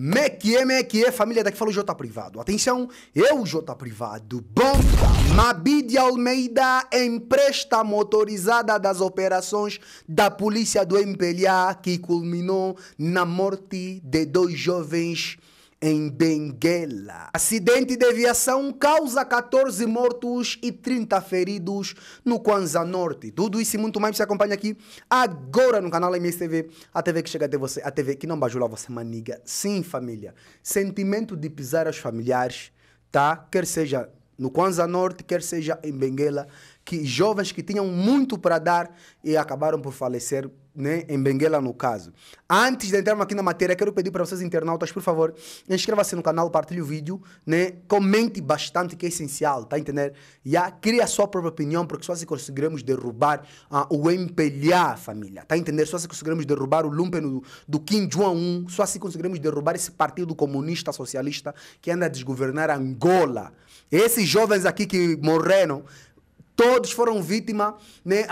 Mequie, mequie, família daqui falou J Privado. Atenção, eu J Privado. Bomba! Mabid Almeida, empresta motorizada das operações da polícia do MPLA que culminou na morte de dois jovens em Benguela. Acidente de aviação causa 14 mortos e 30 feridos no Kwanza Norte. Tudo isso e muito mais você acompanha aqui agora no canal MSTV, a TV que chega até você, a TV que não bajula você, maniga. Sim, família. Sentimento de pisar aos familiares, tá? Quer seja no Kwanza Norte, quer seja em Benguela, que jovens que tinham muito para dar e acabaram por falecer né, em Benguela, no caso. Antes de entrarmos aqui na matéria, quero pedir para vocês, internautas, por favor, inscreva-se no canal, partilhe o vídeo, né, comente bastante, que é essencial, tá entendendo? E a crie a sua própria opinião, porque só se conseguiremos derrubar o empelhar, família, tá entendendo? Só se conseguiremos derrubar o lumpen do, do Kim Jong-un, só se conseguiremos derrubar esse partido comunista socialista que anda a desgovernar Angola. Esses jovens aqui que morreram, todos foram vítima né,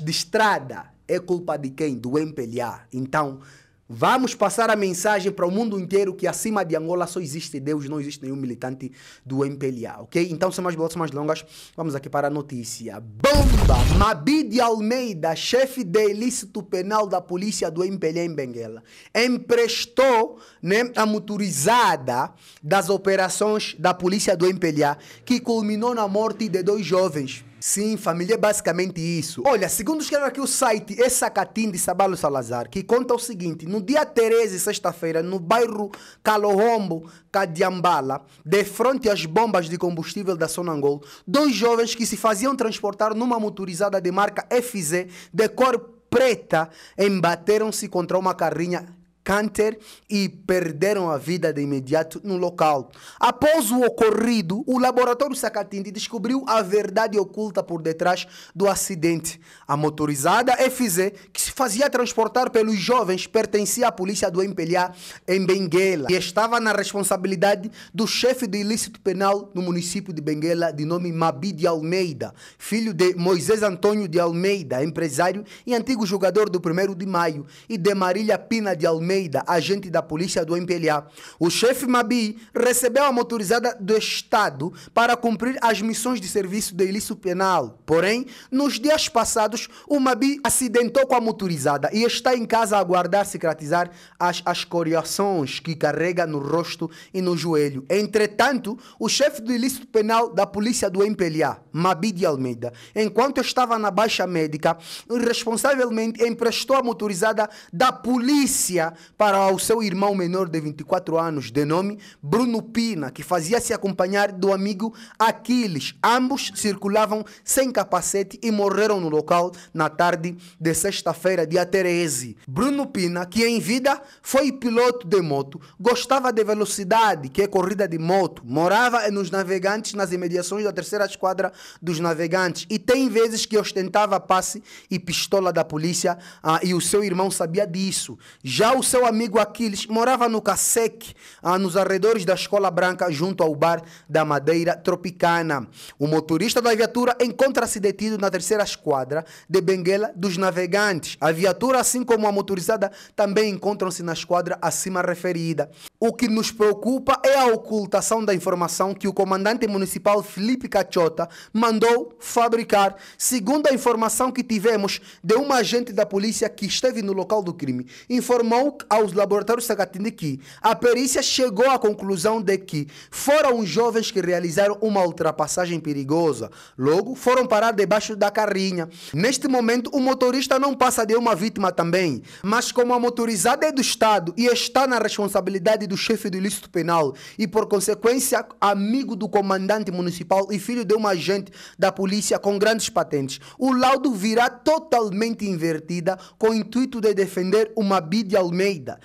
de estrada, é culpa de quem? Do MPLA. Então, vamos passar a mensagem para o mundo inteiro que acima de Angola só existe Deus, não existe nenhum militante do MPLA, ok? Então, sem mais bolas, mais longas, vamos aqui para a notícia. Bomba! Mabidi Almeida, chefe de ilícito penal da polícia do MPLA em Benguela, emprestou né, a motorizada das operações da polícia do MPLA, que culminou na morte de dois jovens Sim, família, é basicamente isso. Olha, segundo escreve aqui o site Essacatim de Sabalo Salazar, que conta o seguinte: no dia 13, sexta-feira, no bairro Calorombo, Cadiambala, de frente às bombas de combustível da Sonangol, dois jovens que se faziam transportar numa motorizada de marca FZ de cor preta embateram-se contra uma carrinha câncer e perderam a vida de imediato no local. Após o ocorrido, o laboratório Sacatindi descobriu a verdade oculta por detrás do acidente. A motorizada FZ, que se fazia transportar pelos jovens, pertencia à polícia do MPLA em Benguela e estava na responsabilidade do chefe do ilícito penal no município de Benguela, de nome Mabi de Almeida, filho de Moisés Antônio de Almeida, empresário e antigo jogador do 1 de Maio, e de Marília Pina de Almeida, Almeida, agente da polícia do MPLA, o chefe Mabi recebeu a motorizada do Estado para cumprir as missões de serviço de ilícito penal. Porém, nos dias passados, o Mabi acidentou com a motorizada e está em casa a aguardar cicatrizar as ascoriações que carrega no rosto e no joelho. Entretanto, o chefe do ilícito penal da polícia do MPLA, Mabi de Almeida, enquanto estava na baixa médica, irresponsavelmente emprestou a motorizada da polícia para o seu irmão menor de 24 anos, de nome Bruno Pina, que fazia-se acompanhar do amigo Aquiles. Ambos circulavam sem capacete e morreram no local na tarde de sexta-feira, dia 13. Bruno Pina, que em vida foi piloto de moto, gostava de velocidade, que é corrida de moto, morava nos navegantes, nas imediações da terceira esquadra dos navegantes, e tem vezes que ostentava passe e pistola da polícia, ah, e o seu irmão sabia disso. Já o seu amigo Aquiles morava no Caseque, nos arredores da Escola Branca, junto ao bar da Madeira Tropicana. O motorista da viatura encontra-se detido na terceira esquadra de Benguela dos Navegantes. A viatura, assim como a motorizada, também encontram-se na esquadra acima referida. O que nos preocupa é a ocultação da informação que o comandante municipal Felipe Cachota mandou fabricar, segundo a informação que tivemos de um agente da polícia que esteve no local do crime. Informou aos laboratórios Sagatini que a perícia chegou à conclusão de que foram os jovens que realizaram uma ultrapassagem perigosa. Logo, foram parar debaixo da carrinha. Neste momento, o motorista não passa de uma vítima também, mas como a motorizada é do Estado e está na responsabilidade do chefe do ilícito penal e, por consequência, amigo do comandante municipal e filho de um agente da polícia com grandes patentes, o laudo virá totalmente invertida com o intuito de defender uma Bíblia Almeida Almeida,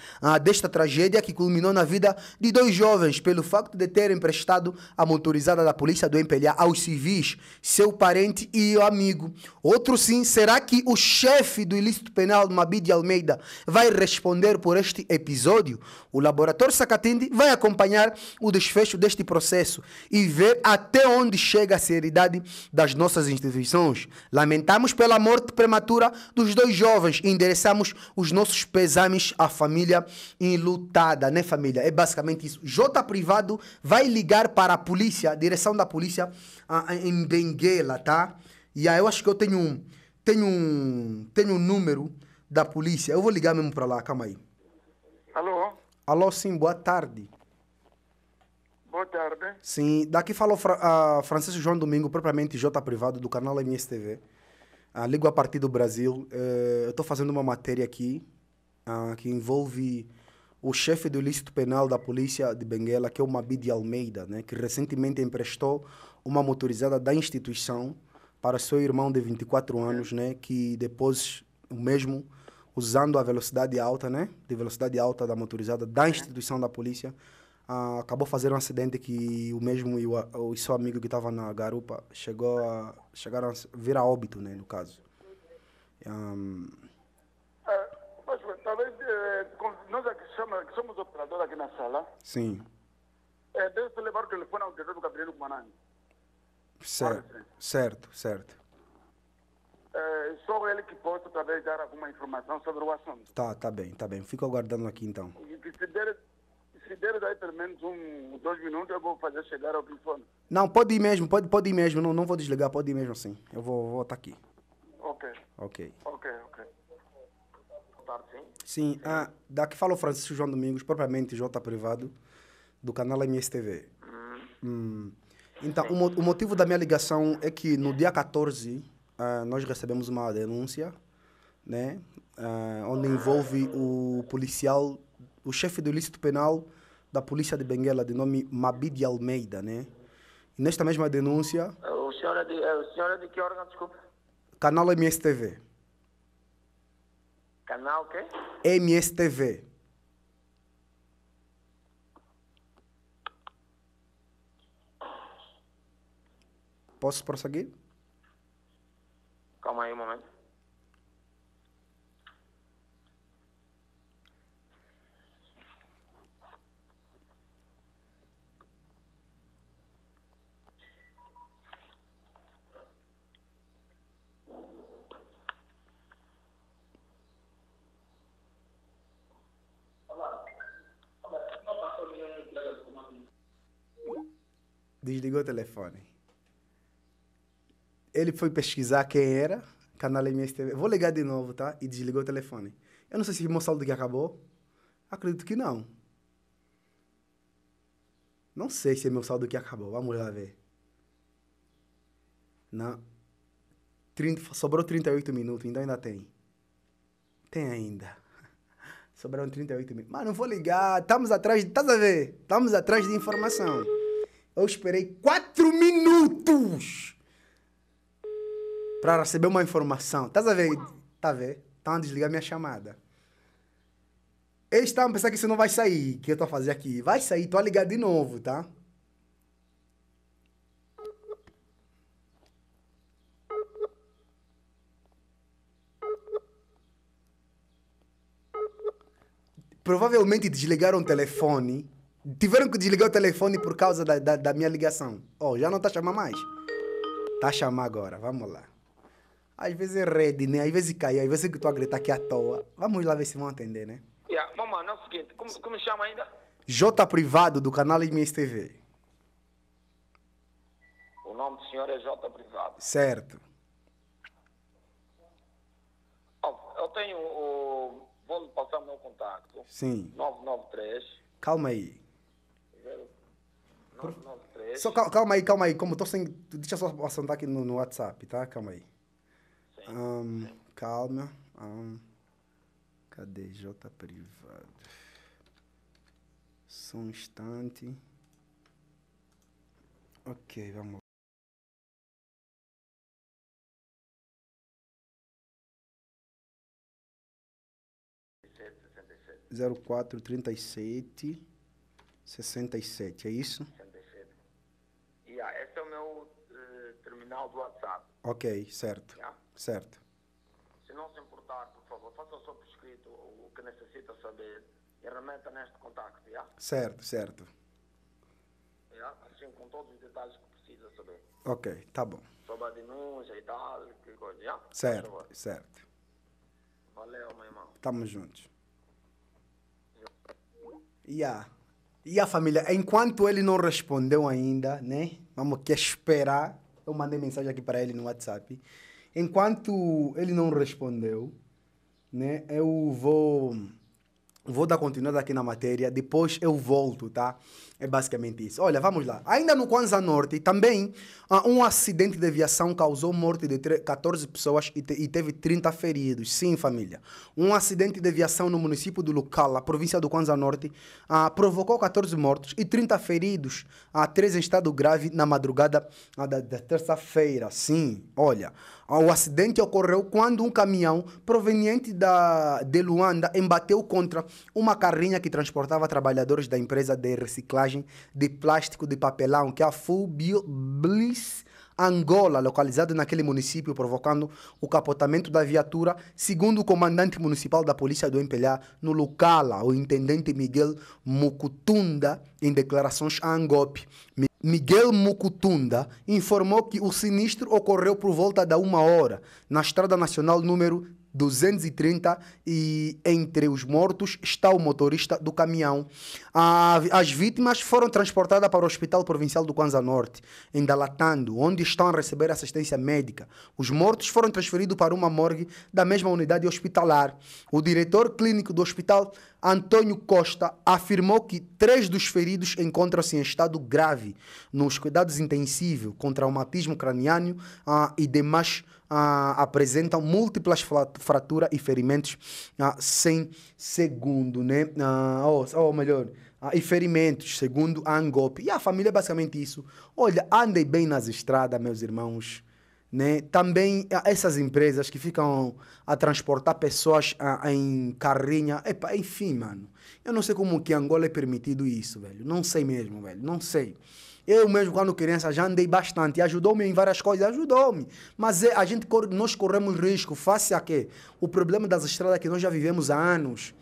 desta tragédia que culminou na vida de dois jovens pelo facto de terem prestado a motorizada da polícia do MPLA aos civis, seu parente e amigo. Outro sim, será que o chefe do ilícito penal, Mabid Almeida, vai responder por este episódio? O laboratório Sacatindi vai acompanhar o desfecho deste processo e ver até onde chega a seriedade das nossas instituições. Lamentamos pela morte prematura dos dois jovens e endereçamos os nossos pesames à família enlutada, né, família? É basicamente isso. J privado vai ligar para a polícia, direção da polícia em Benguela, tá? E aí eu acho que eu tenho um, tenho um, tenho um número da polícia. Eu vou ligar mesmo para lá, calma aí. Alô? Alô, sim, boa tarde. Boa tarde. Sim, daqui falou uh, Francisco João Domingo, propriamente J Privado, do canal MSTV. Ah, ligo a partir do Brasil. Eh, eu estou fazendo uma matéria aqui que envolve o chefe do ilícito penal da polícia de Benguela, que é o Mabid Almeida, né, que recentemente emprestou uma motorizada da instituição para seu irmão de 24 anos, né, que depois o mesmo usando a velocidade alta, né, de velocidade alta da motorizada da instituição da polícia, acabou fazendo um acidente que o mesmo e o, o seu amigo que estava na garupa chegou a chegaram a vir a óbito, né, no caso. Um, nós aqui é somos, aqui somos operadores aqui na sala. Sim. É, deve levar o telefone ao diretor do gabinete Manani. Certo, certo, certo. É, só ele que pode talvez dar alguma informação sobre o assunto. Tá, tá bem, tá bem. Fico aguardando aqui então. E se der, se der daí pelo menos um, dois minutos, eu vou fazer chegar ao telefone. Não, pode ir mesmo, pode, pode ir mesmo. Não, não vou desligar, pode ir mesmo sim. Eu vou estar vou aqui. Ok. Ok. Ok, ok sim? Sim. sim. Ah, daqui fala o Francisco João Domingos, propriamente J Privado, do canal MSTV. Hum. Hum. Então, o, o, motivo da minha ligação é que no dia 14 ah, nós recebemos uma denúncia, né? Ah, onde envolve o policial, o chefe do ilícito penal da polícia de Benguela, de nome Mabid Almeida, né? E nesta mesma denúncia... É, o senhor, é de, é, o senhor é de que órgão, desculpa? Canal MSTV. Canal quê? MSTV. Posso prosseguir? Calma aí um momento. desligou o telefone. Ele foi pesquisar quem era, canal MSTV. Vou ligar de novo, tá? E desligou o telefone. Eu não sei se o meu saldo que acabou. Acredito que não. Não sei se é meu saldo que acabou. Vamos lá ver. Não. 30, sobrou 38 minutos, então ainda tem. Tem ainda. Sobraram 38 minutos. Mas não vou ligar. Estamos atrás. Estás a ver? Estamos atrás de informação. Eu esperei quatro minutos para receber uma informação. Tá a ver? Tá a ver? Tá Estão a desligar minha chamada. Eles estavam pensando que isso não vai sair, O que eu tô a fazer aqui. Vai sair, tô a ligar de novo, tá? Provavelmente desligaram o telefone Tiveram que desligar o telefone por causa da, da, da minha ligação. Ó, oh, já não tá chamando mais. Tá chamando agora, vamos lá. Às vezes é rede, né? Às vezes cai, às vezes é que tu a gritar aqui à toa. Vamos lá ver se vão atender, né? Yeah, mamãe, é o seguinte, como, como chama ainda? J Privado, do canal MS TV. O nome do senhor é J Privado. Certo. Oh, eu tenho o... Vou passar o meu contato. Sim. 993. Calma aí. Por... Só calma, calma aí, calma aí. Como tô sem. Deixa eu só assentar aqui no, no WhatsApp, tá? Calma aí. Sim, um, sim. Calma. Um, cadê J privado? Só um instante. Ok, vamos lá. zero quatro trinta e sete sessenta e sete é isso? Yeah, esse é o meu uh, terminal do WhatsApp. Ok, certo. Yeah? Certo. Se não se importar, por favor, faça só por escrito o que necessita saber e remeta neste contacto. Yeah? Certo, certo. Yeah? Assim, com todos os detalhes que precisa saber. Ok, tá bom. Sobre a denúncia e tal, que coisa. Yeah? Certo, certo. Valeu, meu irmão. Estamos juntos. Yeah. E a família, enquanto ele não respondeu ainda, né? Vamos que esperar. Eu mandei mensagem aqui para ele no WhatsApp. Enquanto ele não respondeu, né? Eu vou vou dar continuidade aqui na matéria, depois eu volto, tá? É basicamente isso. Olha, vamos lá. Ainda no Kwanza Norte, também, ah, um acidente de aviação causou morte de 14 pessoas e, te e, teve 30 feridos. Sim, família. Um acidente de aviação no município do Lucala, província do Kwanza Norte, uh, provocou 14 mortos e 30 feridos, uh, três em estado grave na madrugada uh, da, da terça-feira. Sim, olha. O acidente ocorreu quando um caminhão proveniente da, de Luanda embateu contra uma carrinha que transportava trabalhadores da empresa de reciclagem de plástico de papelão, que é a Fulbioblis Angola, localizada naquele município, provocando o capotamento da viatura, segundo o comandante municipal da polícia do Empelhá, no Lucala, o intendente Miguel Mucutunda, em declarações à Angop. Miguel Mucutunda informou que o sinistro ocorreu por volta da uma hora na Estrada Nacional número 230 e entre os mortos está o motorista do caminhão. as vítimas foram transportadas para o Hospital Provincial do Kwanza Norte, em Dalatando, onde estão a receber assistência médica. Os mortos foram transferidos para uma morgue da mesma unidade hospitalar. O diretor clínico do hospital Antônio Costa afirmou que três dos feridos encontram-se em estado grave nos cuidados intensivos com traumatismo craniano ah, e demais ah, apresentam múltiplas fraturas e ferimentos ah, sem segundo, né? Ah, ou, melhor, ah, e ferimentos, segundo a Angop. E a família é basicamente isso. Olha, andem bem nas estradas, meus irmãos. Né? Também essas empresas que ficam a transportar pessoas a, a em carrinha. Epa, enfim, mano. Eu não sei como que Angola é permitido isso, velho. Não sei mesmo, velho. Não sei. Eu mesmo, quando criança, já andei bastante. Ajudou-me em várias coisas, ajudou-me. Mas é, a gente, nós corremos risco face a quê? O problema das estradas que nós já vivemos há anos.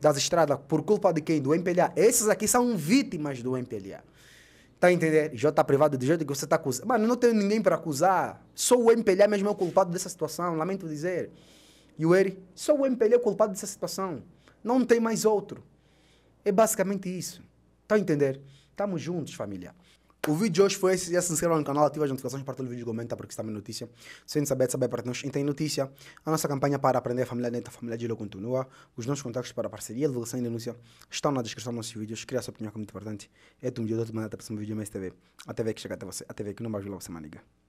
Das estradas, por culpa de quem? Do MPLA. Esses aqui são vítimas do MPLA. Tá entendendo? É Já tá privado de jeito que você tá acusando. Mano, não tenho ninguém para acusar. Sou o MPLA mesmo é o culpado dessa situação, lamento dizer. E o Eri, sou o MPLA é culpado dessa situação. Não tem mais outro. É basicamente isso. Tá entendendo? Estamos juntos, família. O vídeo de hoje foi esse. Já se inscreva no canal, ativa as notificações, partilha o vídeo, e comenta porque está minha é notícia. Sem saber, saber para nós. E tem notícia. A nossa campanha para aprender a família dentro da família de Lula continua. Os nossos contatos para parceria, divulgação e denúncia estão na descrição dos nossos vídeos. Cria a sua opinião, é muito importante. É tu, meu Deus, te mandar até o próximo vídeo, MSTV. Até ver que chega até você. Até ver que não vai ajudar você, maniga.